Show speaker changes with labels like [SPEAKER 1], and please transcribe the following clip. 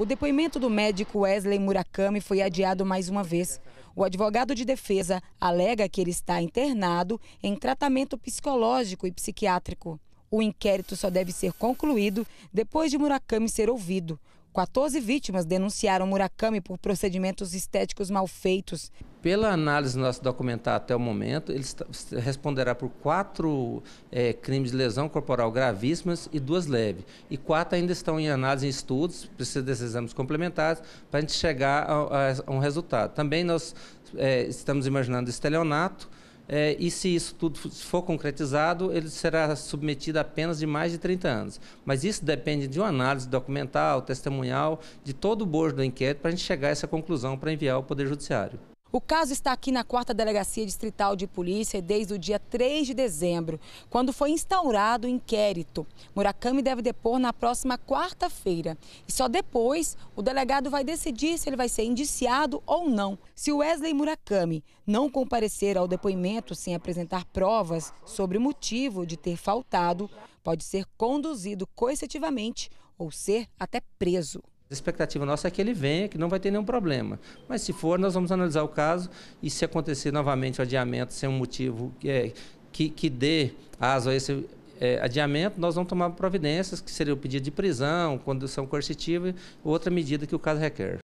[SPEAKER 1] O depoimento do médico Wesley Murakami foi adiado mais uma vez. O advogado de defesa alega que ele está internado em tratamento psicológico e psiquiátrico. O inquérito só deve ser concluído depois de Murakami ser ouvido, 14 vítimas denunciaram Murakami por procedimentos estéticos mal feitos.
[SPEAKER 2] Pela análise do nosso documentário até o momento, ele responderá por quatro é, crimes de lesão corporal gravíssimas e duas leves. E quatro ainda estão em análise em estudos, precisa desses exames complementares para a gente chegar a, a um resultado. Também nós é, estamos imaginando estelionato, é, e se isso tudo for concretizado, ele será submetido a penas de mais de 30 anos. Mas isso depende de uma análise documental, testemunhal, de todo o bojo do inquérito para a gente chegar a essa conclusão para enviar ao Poder Judiciário.
[SPEAKER 1] O caso está aqui na 4 Delegacia Distrital de Polícia desde o dia 3 de dezembro, quando foi instaurado o inquérito. Murakami deve depor na próxima quarta-feira. E só depois o delegado vai decidir se ele vai ser indiciado ou não. Se Wesley Murakami não comparecer ao depoimento sem apresentar provas sobre o motivo de ter faltado, pode ser conduzido coercitivamente ou ser até preso.
[SPEAKER 2] A expectativa nossa é que ele venha, que não vai ter nenhum problema. Mas se for, nós vamos analisar o caso e se acontecer novamente o adiamento sem um motivo que, é, que, que dê aso a esse é, adiamento, nós vamos tomar providências, que seria o pedido de prisão, condução coercitiva, outra medida que o caso requer.